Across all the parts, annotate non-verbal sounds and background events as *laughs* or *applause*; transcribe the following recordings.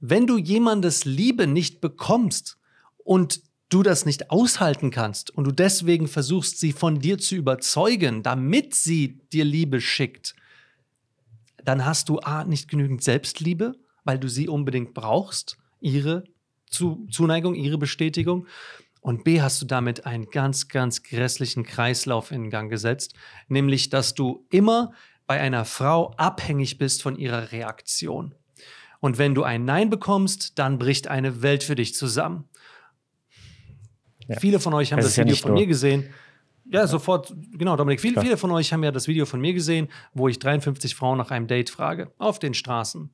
wenn du jemandes Liebe nicht bekommst und du das nicht aushalten kannst und du deswegen versuchst, sie von dir zu überzeugen, damit sie dir Liebe schickt, dann hast du A, nicht genügend Selbstliebe, weil du sie unbedingt brauchst, ihre Zuneigung, ihre Bestätigung. Und B, hast du damit einen ganz, ganz grässlichen Kreislauf in Gang gesetzt, nämlich dass du immer bei einer Frau abhängig bist von ihrer Reaktion. Und wenn du ein Nein bekommst, dann bricht eine Welt für dich zusammen. Ja. Viele von euch haben das, das Video ja von nur. mir gesehen. Ja, sofort, genau, Dominik. Viele, viele von euch haben ja das Video von mir gesehen, wo ich 53 Frauen nach einem Date frage, auf den Straßen.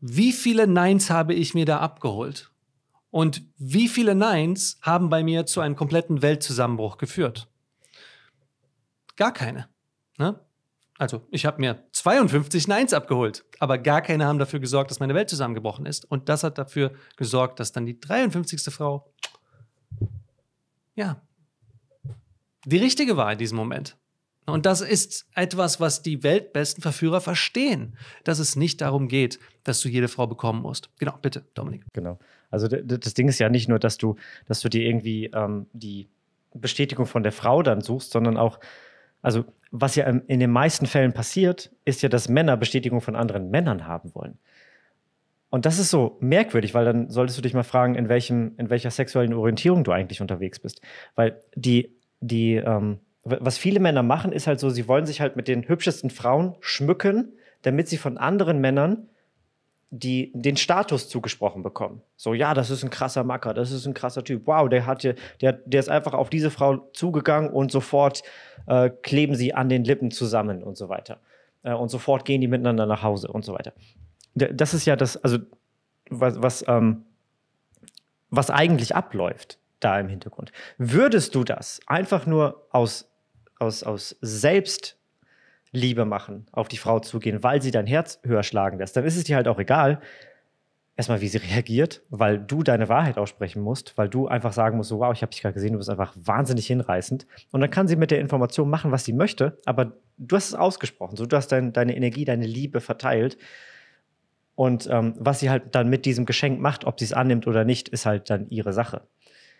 Wie viele Neins habe ich mir da abgeholt? Und wie viele Neins haben bei mir zu einem kompletten Weltzusammenbruch geführt? Gar keine. Ne? Also, ich habe mir 52 Neins abgeholt, aber gar keine haben dafür gesorgt, dass meine Welt zusammengebrochen ist. Und das hat dafür gesorgt, dass dann die 53. Frau, ja, die richtige war in diesem Moment. Und das ist etwas, was die weltbesten Verführer verstehen, dass es nicht darum geht, dass du jede Frau bekommen musst. Genau, bitte, Dominik. Genau. Also das Ding ist ja nicht nur, dass du, dass du dir irgendwie ähm, die Bestätigung von der Frau dann suchst, sondern auch, also was ja in den meisten Fällen passiert, ist ja, dass Männer Bestätigung von anderen Männern haben wollen. Und das ist so merkwürdig, weil dann solltest du dich mal fragen, in, welchem, in welcher sexuellen Orientierung du eigentlich unterwegs bist. Weil die, die, ähm, was viele Männer machen, ist halt so, sie wollen sich halt mit den hübschesten Frauen schmücken, damit sie von anderen Männern die, den Status zugesprochen bekommen. So, ja, das ist ein krasser Macker, das ist ein krasser Typ. Wow, der hat der, der ist einfach auf diese Frau zugegangen und sofort äh, kleben sie an den Lippen zusammen und so weiter. Äh, und sofort gehen die miteinander nach Hause und so weiter. Das ist ja das, also was, was, ähm, was eigentlich abläuft da im Hintergrund. Würdest du das einfach nur aus, aus, aus Selbst Liebe machen, auf die Frau zugehen, weil sie dein Herz höher schlagen lässt, dann ist es dir halt auch egal, erstmal, wie sie *laughs* reagiert, weil du deine Wahrheit aussprechen musst, weil du einfach sagen musst, so, wow, ich habe dich gerade gesehen, du bist einfach wahnsinnig hinreißend. Und dann kann sie mit der Information machen, was sie möchte, aber du hast es ausgesprochen, so, du hast dein, deine Energie, deine Liebe verteilt. Und ähm, was sie halt dann mit diesem Geschenk macht, ob sie es annimmt oder nicht, ist halt dann ihre Sache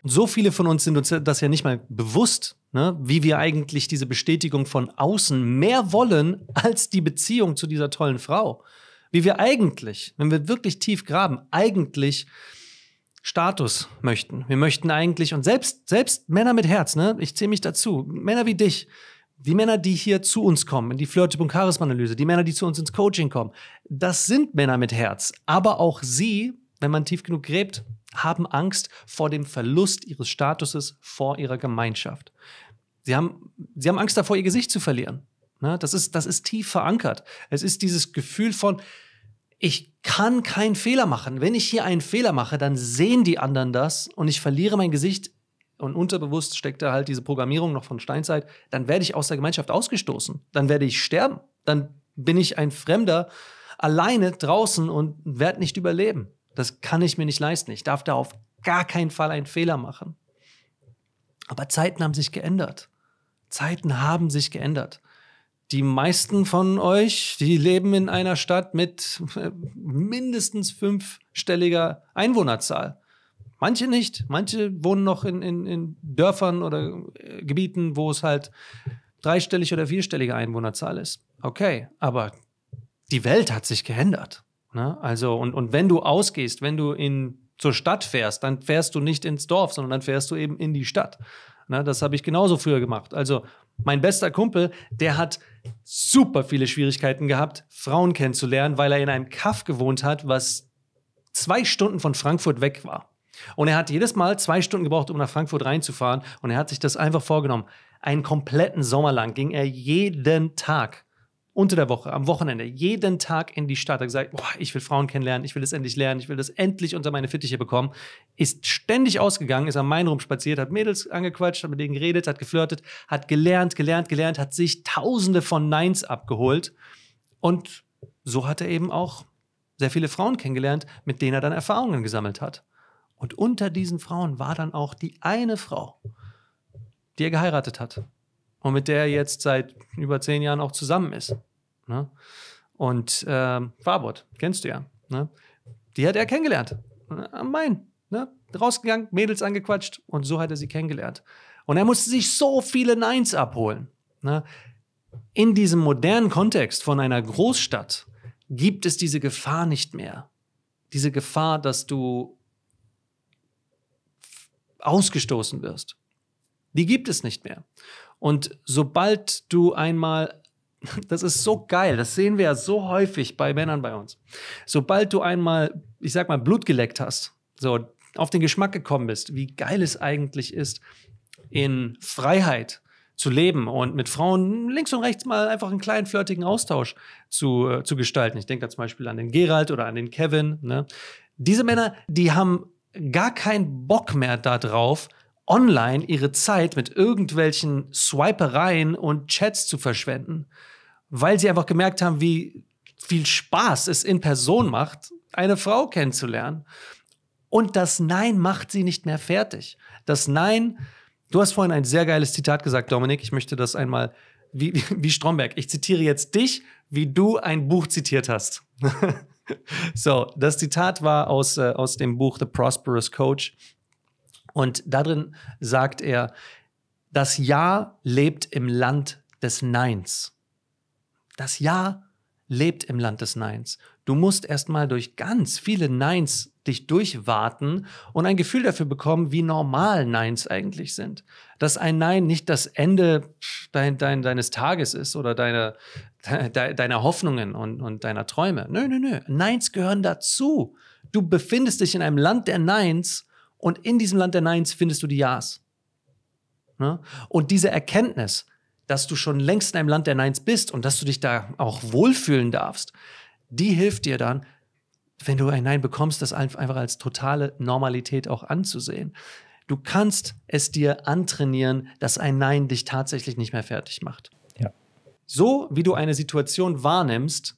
so viele von uns sind uns das ja nicht mal bewusst, ne? wie wir eigentlich diese Bestätigung von außen mehr wollen als die Beziehung zu dieser tollen Frau. Wie wir eigentlich, wenn wir wirklich tief graben, eigentlich Status möchten. Wir möchten eigentlich, und selbst, selbst Männer mit Herz, ne? ich zähle mich dazu, Männer wie dich, die Männer, die hier zu uns kommen, in die Flirte- und Charisma-Analyse, die Männer, die zu uns ins Coaching kommen, das sind Männer mit Herz. Aber auch sie, wenn man tief genug gräbt, haben Angst vor dem Verlust ihres Statuses, vor ihrer Gemeinschaft. Sie haben, sie haben Angst davor, ihr Gesicht zu verlieren. Ne? Das, ist, das ist tief verankert. Es ist dieses Gefühl von, ich kann keinen Fehler machen. Wenn ich hier einen Fehler mache, dann sehen die anderen das und ich verliere mein Gesicht. Und unterbewusst steckt da halt diese Programmierung noch von Steinzeit. Dann werde ich aus der Gemeinschaft ausgestoßen. Dann werde ich sterben. Dann bin ich ein Fremder alleine draußen und werde nicht überleben. Das kann ich mir nicht leisten. Ich darf da auf gar keinen Fall einen Fehler machen. Aber Zeiten haben sich geändert. Zeiten haben sich geändert. Die meisten von euch, die leben in einer Stadt mit äh, mindestens fünfstelliger Einwohnerzahl. Manche nicht. Manche wohnen noch in, in, in Dörfern oder äh, Gebieten, wo es halt dreistellig oder vierstellige Einwohnerzahl ist. Okay, aber die Welt hat sich geändert. Ne? Also, und, und wenn du ausgehst, wenn du in, zur Stadt fährst, dann fährst du nicht ins Dorf, sondern dann fährst du eben in die Stadt. Ne? Das habe ich genauso früher gemacht. Also, mein bester Kumpel, der hat super viele Schwierigkeiten gehabt, Frauen kennenzulernen, weil er in einem Kaff gewohnt hat, was zwei Stunden von Frankfurt weg war. Und er hat jedes Mal zwei Stunden gebraucht, um nach Frankfurt reinzufahren. Und er hat sich das einfach vorgenommen. Einen kompletten Sommer lang ging er jeden Tag unter der Woche, am Wochenende, jeden Tag in die Stadt, hat gesagt, boah, ich will Frauen kennenlernen, ich will das endlich lernen, ich will das endlich unter meine Fittiche bekommen, ist ständig ausgegangen, ist am Main rumspaziert, hat Mädels angequatscht, hat mit denen geredet, hat geflirtet, hat gelernt, gelernt, gelernt, hat sich tausende von Neins abgeholt und so hat er eben auch sehr viele Frauen kennengelernt, mit denen er dann Erfahrungen gesammelt hat. Und unter diesen Frauen war dann auch die eine Frau, die er geheiratet hat und mit der er jetzt seit über zehn Jahren auch zusammen ist. Ne? Und äh, Farbot, kennst du ja. Ne? Die hat er kennengelernt. Äh, am Main. Ne? Rausgegangen, Mädels angequatscht und so hat er sie kennengelernt. Und er musste sich so viele Neins abholen. Ne? In diesem modernen Kontext von einer Großstadt gibt es diese Gefahr nicht mehr. Diese Gefahr, dass du ausgestoßen wirst, die gibt es nicht mehr. Und sobald du einmal, *laughs* das ist so geil, das sehen wir ja so häufig bei Männern bei uns, sobald du einmal, ich sag mal, Blut geleckt hast, so auf den Geschmack gekommen bist, wie geil es eigentlich ist, in Freiheit zu leben und mit Frauen links und rechts mal einfach einen kleinen flirtigen Austausch zu, äh, zu gestalten. Ich denke da zum Beispiel an den Gerald oder an den Kevin. Ne? Diese Männer, die haben gar keinen Bock mehr darauf, online ihre Zeit mit irgendwelchen Swipereien und Chats zu verschwenden, weil sie einfach gemerkt haben, wie viel Spaß es in Person macht, eine Frau kennenzulernen. Und das Nein macht sie nicht mehr fertig. Das Nein, du hast vorhin ein sehr geiles Zitat gesagt, Dominik. Ich möchte das einmal, wie, wie, wie Stromberg, ich zitiere jetzt dich, wie du ein Buch zitiert hast. *laughs* so, das Zitat war aus, äh, aus dem Buch The Prosperous Coach und darin sagt er, das Ja lebt im Land des Neins. Das Ja lebt im Land des Neins. Du musst erstmal durch ganz viele Neins dich durchwarten und ein Gefühl dafür bekommen, wie normal Neins eigentlich sind. Dass ein Nein nicht das Ende dein, dein, deines Tages ist oder deiner, de, deiner Hoffnungen und, und deiner Träume. Nö, nö, nö. Neins gehören dazu. Du befindest dich in einem Land der Neins und in diesem Land der Neins findest du die Ja's. Ne? Und diese Erkenntnis, dass du schon längst in einem Land der Neins bist und dass du dich da auch wohlfühlen darfst, die hilft dir dann, wenn du ein Nein bekommst, das einfach als totale Normalität auch anzusehen. Du kannst es dir antrainieren, dass ein Nein dich tatsächlich nicht mehr fertig macht. Ja. So wie du eine Situation wahrnimmst,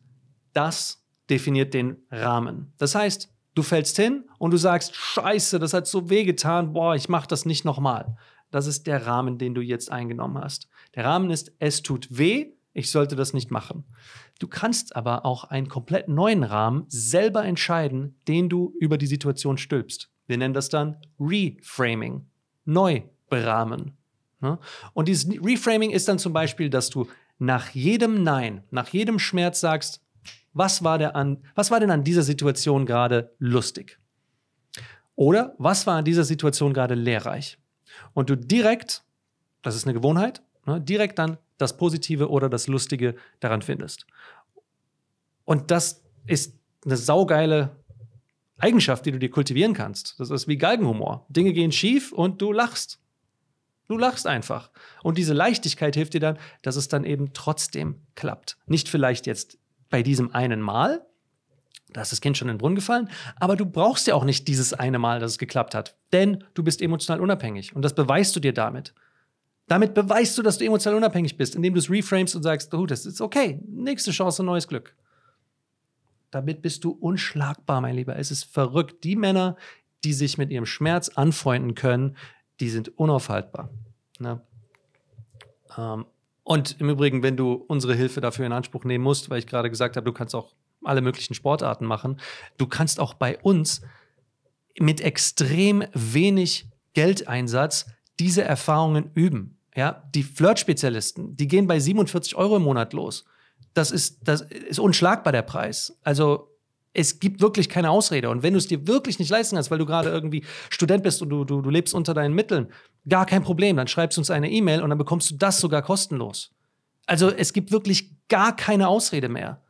das definiert den Rahmen. Das heißt, Du fällst hin und du sagst, scheiße, das hat so wehgetan, boah, ich mach das nicht nochmal. Das ist der Rahmen, den du jetzt eingenommen hast. Der Rahmen ist, es tut weh, ich sollte das nicht machen. Du kannst aber auch einen komplett neuen Rahmen selber entscheiden, den du über die Situation stülpst. Wir nennen das dann Reframing, neu berahmen. Ne? Und dieses Reframing ist dann zum Beispiel, dass du nach jedem Nein, nach jedem Schmerz sagst, was war, der an, was war denn an dieser Situation gerade lustig? Oder was war an dieser Situation gerade lehrreich? Und du direkt, das ist eine Gewohnheit, ne, direkt dann das Positive oder das Lustige daran findest. Und das ist eine saugeile Eigenschaft, die du dir kultivieren kannst. Das ist wie Galgenhumor. Dinge gehen schief und du lachst. Du lachst einfach. Und diese Leichtigkeit hilft dir dann, dass es dann eben trotzdem klappt. Nicht vielleicht jetzt bei diesem einen Mal. Da ist das Kind schon in den Brunnen gefallen. Aber du brauchst ja auch nicht dieses eine Mal, dass es geklappt hat. Denn du bist emotional unabhängig. Und das beweist du dir damit. Damit beweist du, dass du emotional unabhängig bist, indem du es reframes und sagst, oh, das ist okay. Nächste Chance, neues Glück. Damit bist du unschlagbar, mein Lieber. Es ist verrückt. Die Männer, die sich mit ihrem Schmerz anfreunden können, die sind unaufhaltbar. Ne? Ähm, und im Übrigen, wenn du unsere Hilfe dafür in Anspruch nehmen musst, weil ich gerade gesagt habe, du kannst auch alle möglichen Sportarten machen, du kannst auch bei uns mit extrem wenig Geldeinsatz diese Erfahrungen üben. Ja, die Flirt-Spezialisten, die gehen bei 47 Euro im Monat los. Das ist, das ist unschlagbar, der Preis. Also es gibt wirklich keine Ausrede. Und wenn du es dir wirklich nicht leisten kannst, weil du gerade irgendwie Student bist und du, du, du lebst unter deinen Mitteln, gar kein Problem. Dann schreibst du uns eine E-Mail und dann bekommst du das sogar kostenlos. Also es gibt wirklich gar keine Ausrede mehr.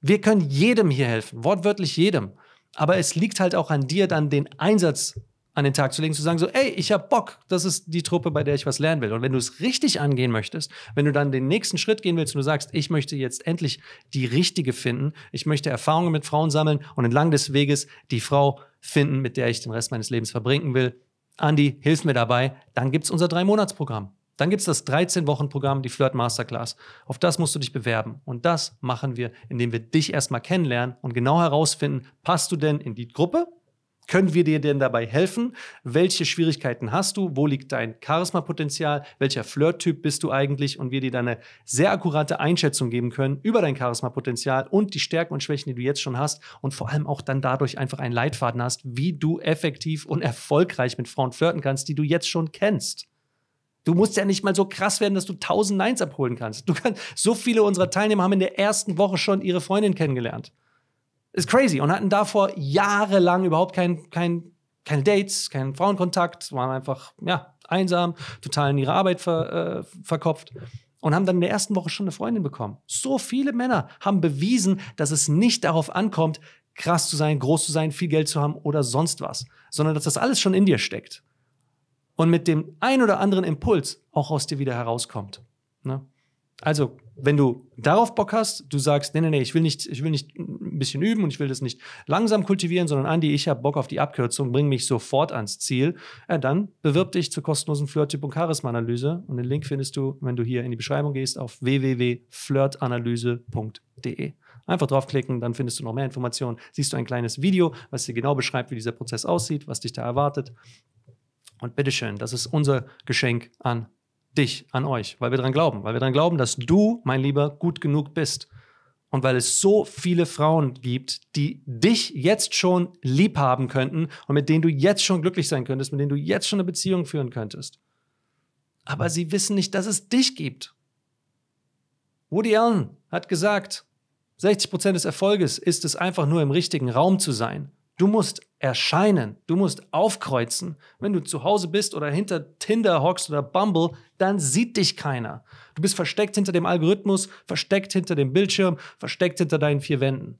Wir können jedem hier helfen, wortwörtlich jedem. Aber es liegt halt auch an dir, dann den Einsatz an den Tag zu legen, zu sagen, so, ey, ich habe Bock, das ist die Truppe, bei der ich was lernen will. Und wenn du es richtig angehen möchtest, wenn du dann den nächsten Schritt gehen willst und du sagst, ich möchte jetzt endlich die richtige finden, ich möchte Erfahrungen mit Frauen sammeln und entlang des Weges die Frau finden, mit der ich den Rest meines Lebens verbringen will, Andi, hilf mir dabei, dann gibt's unser Drei-Monats-Programm. Dann gibt's das 13-Wochen-Programm, die Flirt Masterclass. Auf das musst du dich bewerben. Und das machen wir, indem wir dich erstmal kennenlernen und genau herausfinden, passt du denn in die Gruppe, können wir dir denn dabei helfen? Welche Schwierigkeiten hast du? Wo liegt dein Charisma-Potenzial? Welcher Flirt-Typ bist du eigentlich? Und wir dir dann eine sehr akkurate Einschätzung geben können über dein Charisma-Potenzial und die Stärken und Schwächen, die du jetzt schon hast und vor allem auch dann dadurch einfach einen Leitfaden hast, wie du effektiv und erfolgreich mit Frauen flirten kannst, die du jetzt schon kennst. Du musst ja nicht mal so krass werden, dass du tausend Neins abholen kannst. Du kannst so viele unserer Teilnehmer haben in der ersten Woche schon ihre Freundin kennengelernt. Ist crazy. Und hatten davor jahrelang überhaupt kein, kein, keine Dates, keinen Frauenkontakt, waren einfach, ja, einsam, total in ihre Arbeit ver, äh, verkopft und haben dann in der ersten Woche schon eine Freundin bekommen. So viele Männer haben bewiesen, dass es nicht darauf ankommt, krass zu sein, groß zu sein, viel Geld zu haben oder sonst was, sondern dass das alles schon in dir steckt und mit dem ein oder anderen Impuls auch aus dir wieder herauskommt. Ne? Also wenn du darauf Bock hast, du sagst, nee, nee, nee, ich will nicht, ich will nicht ein bisschen üben und ich will das nicht langsam kultivieren, sondern Andi, ich habe Bock auf die Abkürzung, bring mich sofort ans Ziel, ja, äh, dann bewirb dich zur kostenlosen flirt Flirttyp und Charisma-Analyse und den Link findest du, wenn du hier in die Beschreibung gehst, auf www.flirtanalyse.de. Einfach draufklicken, dann findest du noch mehr Informationen. Siehst du ein kleines Video, was dir genau beschreibt, wie dieser Prozess aussieht, was dich da erwartet. Und bitteschön, das ist unser Geschenk an dich an euch, weil wir daran glauben, weil wir dran glauben, dass du, mein Lieber, gut genug bist. Und weil es so viele Frauen gibt, die dich jetzt schon lieb haben könnten und mit denen du jetzt schon glücklich sein könntest, mit denen du jetzt schon eine Beziehung führen könntest. Aber sie wissen nicht, dass es dich gibt. Woody Allen hat gesagt, 60% Prozent des Erfolges ist es einfach nur im richtigen Raum zu sein. Du musst erscheinen, du musst aufkreuzen. Wenn du zu Hause bist oder hinter Tinder hockst oder Bumble, dann sieht dich keiner. Du bist versteckt hinter dem Algorithmus, versteckt hinter dem Bildschirm, versteckt hinter deinen vier Wänden.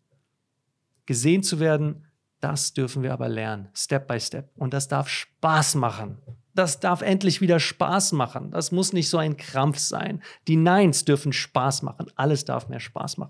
Gesehen zu werden, das dürfen wir aber lernen, Step by Step. Und das darf Spaß machen. Das darf endlich wieder Spaß machen. Das muss nicht so ein Krampf sein. Die Neins dürfen Spaß machen. Alles darf mehr Spaß machen.